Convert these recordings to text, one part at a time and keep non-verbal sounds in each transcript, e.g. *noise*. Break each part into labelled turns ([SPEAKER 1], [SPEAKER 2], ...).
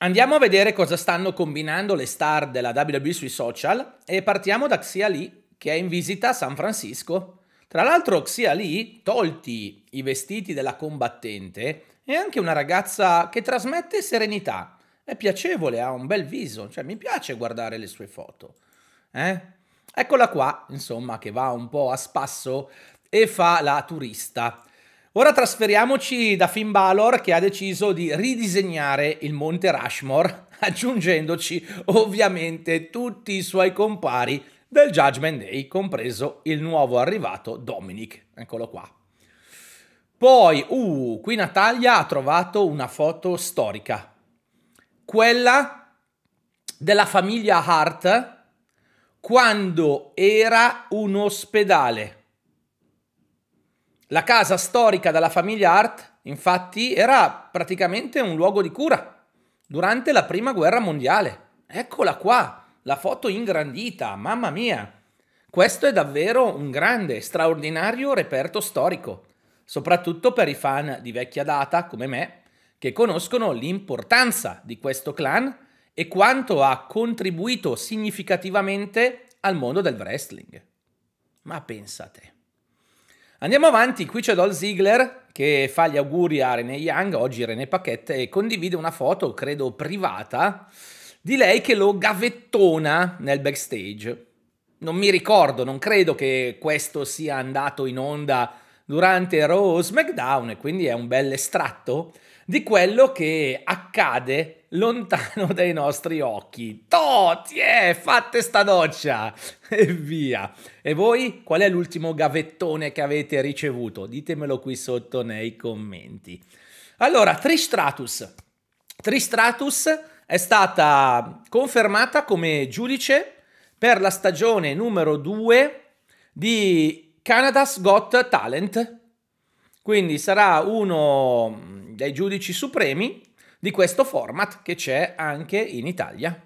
[SPEAKER 1] Andiamo a vedere cosa stanno combinando le star della WWE sui social e partiamo da Xia Lee che è in visita a San Francisco. Tra l'altro Xia Lee, tolti i vestiti della combattente, è anche una ragazza che trasmette serenità. È piacevole, ha un bel viso, cioè mi piace guardare le sue foto. Eh? Eccola qua, insomma, che va un po' a spasso e fa la turista. Ora trasferiamoci da Finn Balor che ha deciso di ridisegnare il monte Rushmore, *laughs* aggiungendoci ovviamente tutti i suoi compari del Judgment Day, compreso il nuovo arrivato Dominic. Eccolo qua. Poi, uh, qui Natalia ha trovato una foto storica. Quella della famiglia Hart quando era un ospedale la casa storica della famiglia Hart, infatti, era praticamente un luogo di cura durante la Prima Guerra Mondiale. Eccola qua, la foto ingrandita, mamma mia! Questo è davvero un grande, straordinario reperto storico, soprattutto per i fan di vecchia data come me, che conoscono l'importanza di questo clan e quanto ha contribuito significativamente al mondo del wrestling. Ma pensate. Andiamo avanti, qui c'è Dol Ziegler che fa gli auguri a René Young, oggi René Paquette, e condivide una foto, credo privata, di lei che lo gavettona nel backstage. Non mi ricordo, non credo che questo sia andato in onda durante Raw SmackDown e quindi è un bel estratto di quello che accade lontano *laughs* dai nostri occhi. Toti, eh, fate sta doccia! *laughs* E via. E voi, qual è l'ultimo gavettone che avete ricevuto? Ditemelo qui sotto nei commenti. Allora, Tristratus. Tristratus è stata confermata come giudice per la stagione numero 2 di Canada's Got Talent. Quindi sarà uno mm, dei giudici supremi di questo format che c'è anche in Italia.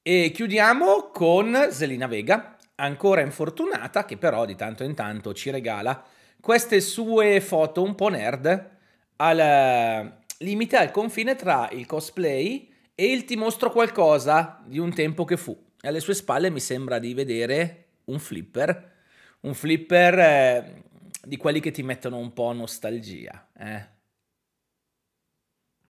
[SPEAKER 1] E chiudiamo con Selina Vega, ancora infortunata, che però di tanto in tanto ci regala queste sue foto un po' nerd al eh, limite al confine tra il cosplay e il ti mostro qualcosa di un tempo che fu. E Alle sue spalle mi sembra di vedere un flipper, un flipper eh, di quelli che ti mettono un po' nostalgia. Eh